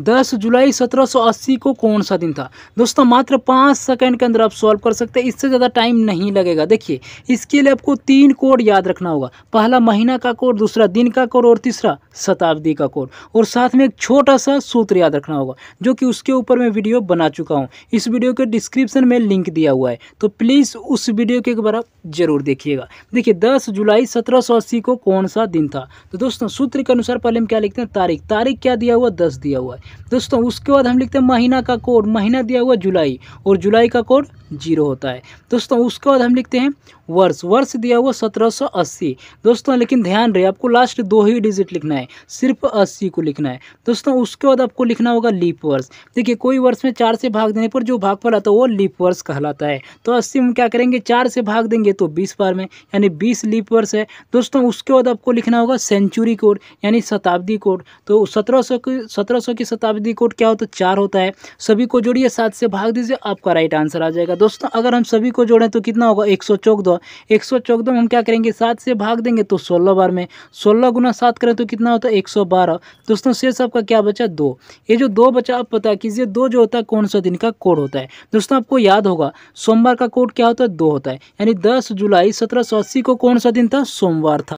10 जुलाई 1780 को कौन सा दिन था दोस्तों मात्र पाँच सेकंड के अंदर आप सॉल्व कर सकते हैं इससे ज़्यादा टाइम नहीं लगेगा देखिए इसके लिए आपको तीन कोड याद रखना होगा पहला महीना का कोड दूसरा दिन का कोड और तीसरा शताब्दी का कोड और साथ में एक छोटा सा सूत्र याद रखना होगा जो कि उसके ऊपर मैं वीडियो बना चुका हूँ इस वीडियो के डिस्क्रिप्शन में लिंक दिया हुआ है तो प्लीज़ उस वीडियो के एक बार आप जरूर देखिएगा देखिए दस जुलाई सत्रह को कौन सा दिन था तो दोस्तों सूत्र के अनुसार पहले हम क्या लिखते हैं तारीख तारीख क्या दिया हुआ दस दिया हुआ है दोस्तों उसके बाद हम लिखते हैं महीना का कोड महीना दिया हुआ जुलाई और जुलाई का कोड जीरो होता है दोस्तों उसके बाद हम लिखते हैं वर्ष वर्ष दिया हुआ सत्रह सौ अस्सी दोस्तों लेकिन ध्यान रहे आपको लास्ट दो ही डिजिट लिखना है सिर्फ अस्सी को लिखना है दोस्तों उसके बाद आपको लिखना होगा लीप वर्ष देखिए कोई वर्ष में चार से भाग देने पर जो भाग पर आता है वो लीप वर्ष कहलाता है तो अस्सी में क्या करेंगे चार से भाग देंगे तो बीस बार में यानी बीस लीप वर्ष है दोस्तों उसके बाद आपको लिखना होगा सेंचुरी कोड यानी शताब्दी कोड तो सत्रह सौ की सत्रह सौ की शताब्दी कोड क्या होता है चार होता है सभी को जोड़िए सात से भाग दीजिए आपका राइट आंसर आ जाएगा दोस्तों अगर हम सभी को जोड़ें तो कितना होगा एक सौ चौदह एक सौ चौदह में हम क्या करेंगे सात से भाग देंगे तो सोलह बार में सोलह गुना सात करें तो कितना होता है एक सौ बारह दोस्तों शेष आपका क्या बचा दो ये जो दो बचा आप पता कीजिए दो जो होता है कौन सा दिन का कोड होता है दोस्तों आपको याद होगा सोमवार का कोड क्या होता है दो होता है यानी दस जुलाई सत्रह को कौन सा दिन था सोमवार था